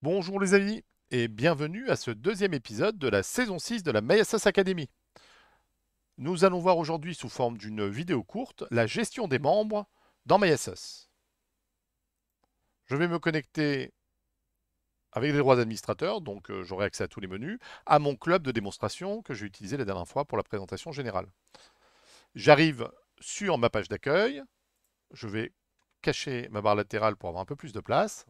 Bonjour les amis et bienvenue à ce deuxième épisode de la saison 6 de la MySOS Academy. Nous allons voir aujourd'hui sous forme d'une vidéo courte la gestion des membres dans MySOS. Je vais me connecter avec les droits d'administrateur, donc euh, j'aurai accès à tous les menus, à mon club de démonstration que j'ai utilisé la dernière fois pour la présentation générale. J'arrive sur ma page d'accueil, je vais cacher ma barre latérale pour avoir un peu plus de place.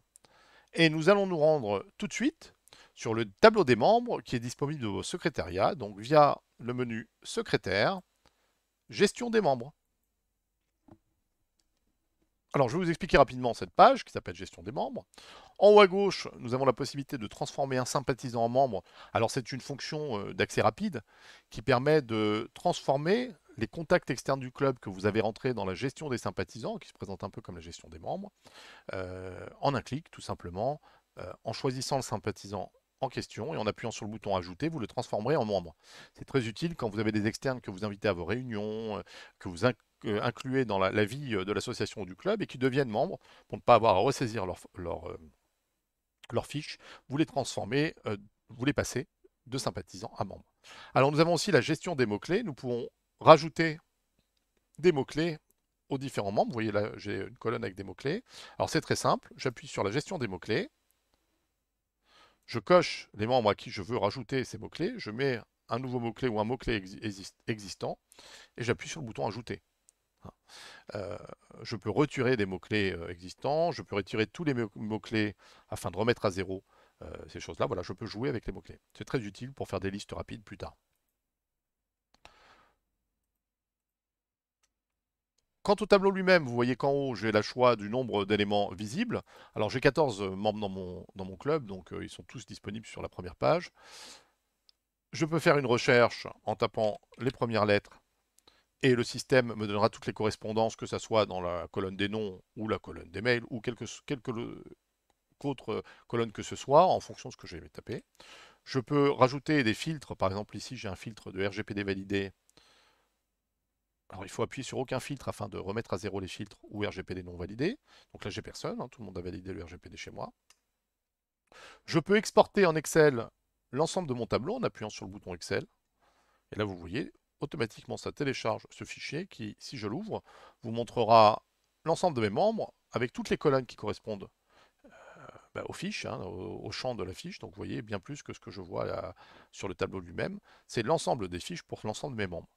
Et nous allons nous rendre tout de suite sur le tableau des membres qui est disponible au secrétariat, donc via le menu secrétaire, gestion des membres. Alors, je vais vous expliquer rapidement cette page qui s'appelle Gestion des membres. En haut à gauche, nous avons la possibilité de transformer un sympathisant en membre. Alors, c'est une fonction euh, d'accès rapide qui permet de transformer les contacts externes du club que vous avez rentrés dans la gestion des sympathisants, qui se présente un peu comme la gestion des membres, euh, en un clic tout simplement, euh, en choisissant le sympathisant en question et en appuyant sur le bouton ajouter, vous le transformerez en membre. C'est très utile quand vous avez des externes que vous invitez à vos réunions, euh, que vous incluez dans la, vie de l'association ou du club et qui deviennent membres pour ne pas avoir à ressaisir leur, leur, vous les transformez, vous les passez de sympathisants à membres. Alors nous avons aussi la gestion des mots-clés, nous pouvons rajouter des mots-clés aux différents membres. Vous voyez là, j'ai une colonne avec des mots-clés. Alors c'est très simple, j'appuie sur la gestion des mots-clés. Je coche les membres à qui je veux rajouter ces mots-clés. Je mets un nouveau mot-clé ou un mot-clé existant et j'appuie sur le bouton Ajouter. Euh, je peux retirer des mots-clés euh, existants, je peux retirer tous les mots-clés afin de remettre à zéro euh, ces choses-là. Voilà, je peux jouer avec les mots-clés. C'est très utile pour faire des listes rapides plus tard. quant au tableau lui-même, vous voyez qu'en haut, j'ai la choix du nombre d'éléments visibles. Alors j'ai 14 euh, membres dans mon, dans mon club, donc euh, ils sont tous disponibles sur la première page. Je peux faire une recherche en tapant les premières lettres et le système me donnera toutes les correspondances, que ce soit dans la colonne des noms ou la colonne des mails ou quelque, quelque autre colonne que ce soit, en fonction de ce que j'ai tapé. Je peux rajouter des filtres, par exemple ici j'ai un filtre de RGPD validé alors il faut appuyer sur aucun filtre afin de remettre à zéro les filtres ou RGPD non validés. Donc là j'ai personne, hein, tout le monde a validé le RGPD chez moi. Je peux exporter en Excel l'ensemble de mon tableau en appuyant sur le bouton Excel. Et là vous voyez, automatiquement ça télécharge ce fichier qui, si je l'ouvre, vous montrera l'ensemble de mes membres avec toutes les colonnes qui correspondent bah, aux fiches, hein, au, champ de la fiche. Donc vous voyez bien plus que ce que je vois là, euh, sur le tableau lui-même. C'est l'ensemble des fiches pour l'ensemble de mes membres.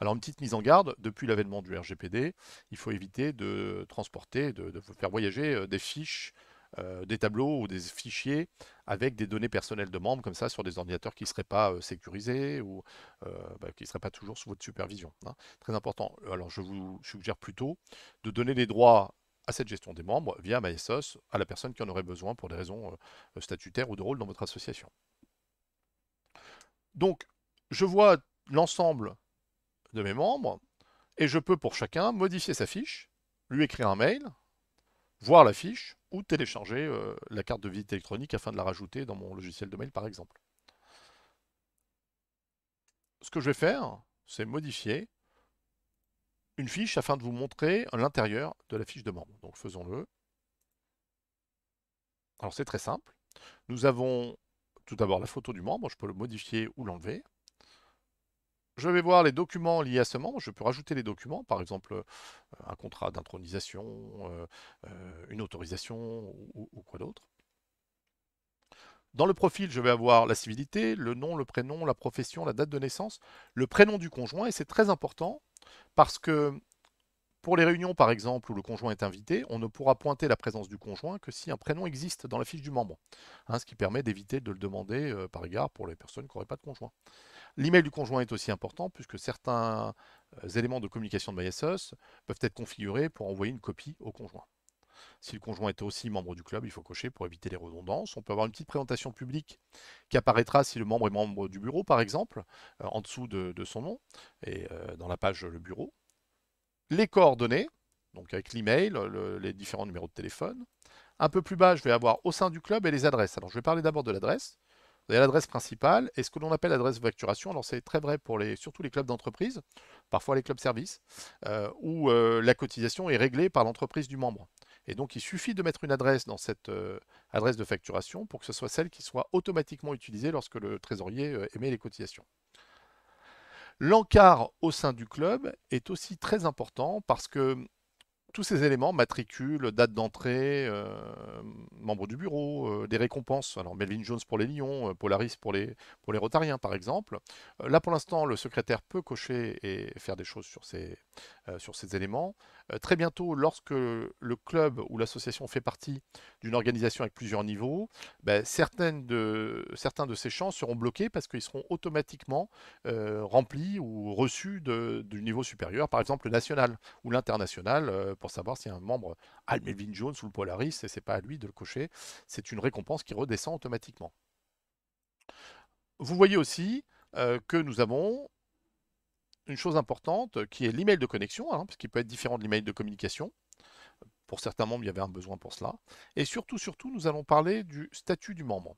Alors une petite mise en garde, depuis l'avènement du RGPD, il faut éviter de transporter, de, faire voyager euh, des fiches, euh, des tableaux ou des fichiers avec des données personnelles de membres comme ça sur des ordinateurs qui ne seraient pas sécurisés ou bah, qui ne seraient pas toujours sous votre supervision. Hein. Très important. Alors je vous suggère plutôt de donner les droits à cette gestion des membres via MySOS à la personne qui en aurait besoin pour des raisons euh, statutaires ou de rôle dans votre association. Donc, je vois l'ensemble de mes membres et je peux pour chacun modifier sa fiche, lui écrire un mail, voir la fiche ou télécharger euh, la carte de visite électronique afin de la rajouter dans mon logiciel de mail par exemple. Ce que je vais faire, c'est modifier une fiche afin de vous montrer l'intérieur de la fiche de membre. Donc faisons-le. Alors c'est très simple. Nous avons tout d'abord la photo du membre, je peux le modifier ou l'enlever. Je vais voir les documents liés à ce membre, je peux rajouter les documents, par exemple euh, un contrat d'intronisation, euh, euh, une autorisation ou quoi d'autre. Dans le profil, je vais avoir la civilité, le nom, le prénom, la profession, la date de naissance, le prénom du conjoint, et c'est très important, parce que pour les réunions, par exemple, où le conjoint est invité, on ne pourra pointer la présence du conjoint que si un prénom existe dans la fiche du membre, hein, ce qui permet d'éviter de le demander euh, par égard pour les personnes qui n'auraient pas de conjoint. L'email du conjoint est aussi important puisque certains euh, éléments de communication de MySOS peuvent être configurés pour envoyer une copie au conjoint. Si le conjoint est aussi membre du club, il faut cocher pour éviter les redondances. On peut avoir une petite présentation publique qui apparaîtra si le membre est membre du bureau, par exemple, euh, en dessous de, son nom, et euh, dans la page Le bureau. Les coordonnées, donc avec l'email, les différents numéros de téléphone. Un peu plus bas, je vais avoir au sein du club et les adresses. Alors je vais parler d'abord de l'adresse. Vous avez l'adresse principale et ce que l'on appelle l'adresse de facturation. Alors c'est très vrai pour les, surtout les clubs d'entreprise, parfois les clubs services, euh, où la cotisation est réglée par l'entreprise du membre. Et donc, il suffit de mettre une adresse dans cette euh, adresse de facturation pour que ce soit celle qui soit automatiquement utilisée lorsque le trésorier euh, émet les cotisations. L'encart au sein du club est aussi très important parce que tous ces éléments, matricule, date d'entrée, euh, membres du bureau, euh, des récompenses, alors Melvin Jones pour les Lions, euh, Polaris pour les, pour les Rotariens par exemple. là pour l'instant, le secrétaire peut cocher et faire des choses sur ces, sur ces éléments. très bientôt, lorsque le club ou l'association fait partie d'une organisation avec plusieurs niveaux, ben, certaines de, certains de ces champs seront bloqués parce qu'ils seront automatiquement remplis ou reçus du niveau supérieur, par exemple le national ou l'international pour savoir si un membre a le Melvin Jones ou le Polaris, et c'est pas à lui de le cocher. C'est une récompense qui redescend automatiquement. Vous voyez aussi euh, que nous avons une chose importante qui est l'email de connexion, hein, parce peut être différent de l'email de communication. Pour certains membres, il y avait un besoin pour cela. Et surtout, surtout, nous allons parler du statut du membre.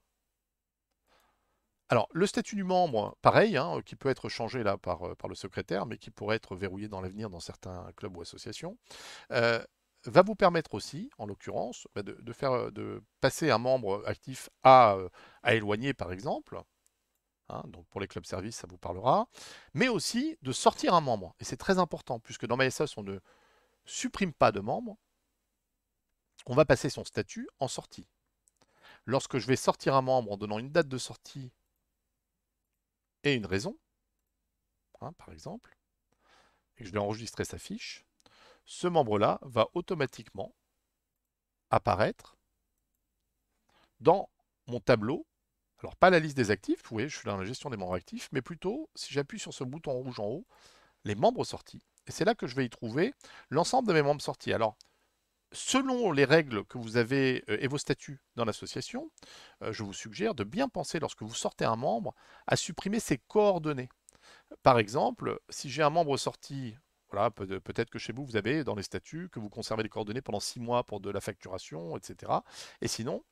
Alors, le statut du membre, pareil, hein, qui peut être changé là euh, par, le secrétaire, mais qui pourrait être verrouillé dans l'avenir dans certains clubs ou associations, euh, va vous permettre aussi, en l'occurrence, bah, de, faire, euh, de passer un membre actif à, éloigner, par exemple. Hein, donc pour les clubs services, ça vous parlera. Mais aussi de sortir un membre. Et c'est très important, puisque dans MySS, on ne supprime pas de membre. On va passer son statut en sortie. Lorsque je vais sortir un membre en donnant une date de sortie et une raison, hein, par exemple, et que je vais enregistrer sa fiche, ce membre-là va automatiquement apparaître dans mon tableau. Alors pas la liste des actifs, vous voyez, je suis dans la gestion des membres actifs, mais plutôt, si j'appuie sur ce bouton rouge en haut, les membres sortis. Et c'est là que je vais y trouver l'ensemble de mes membres sortis. Alors, selon les règles que vous avez euh, et vos statuts dans l'association, euh, je vous suggère de bien penser lorsque vous sortez un membre à supprimer ses coordonnées. Par exemple, si j'ai un membre sorti, voilà, peut-être que chez vous, vous avez dans les statuts que vous conservez les coordonnées pendant six mois pour de la facturation, etc. Et sinon,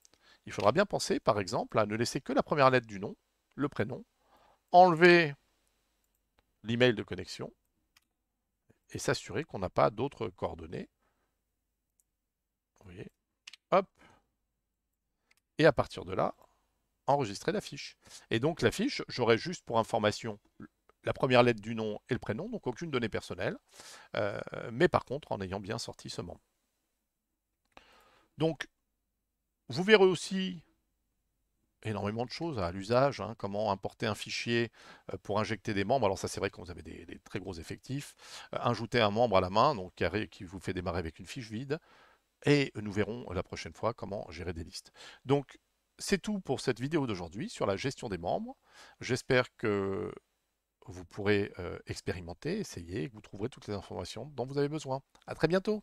il faudra bien penser, par exemple, à ne laisser que la première lettre du nom, le prénom, enlever l'email de connexion et s'assurer qu'on n'a pas d'autres coordonnées. et à partir de là, enregistrer la fiche. Et donc la fiche, j'aurai juste pour information la première lettre du nom et le prénom, donc aucune donnée personnelle, euh, mais par contre en ayant bien sorti ce membre. Donc, vous verrez aussi énormément de choses à l'usage, hein, comment importer un fichier euh, pour injecter des membres. Alors ça c'est vrai quand vous avez des, très gros effectifs. Euh, ajouter un membre à la main, donc qui vous fait démarrer avec une fiche vide. Et nous verrons la prochaine fois comment gérer des listes. Donc, c'est tout pour cette vidéo d'aujourd'hui sur la gestion des membres. J'espère que vous pourrez euh, expérimenter, essayer, et que vous trouverez toutes les informations dont vous avez besoin. À très bientôt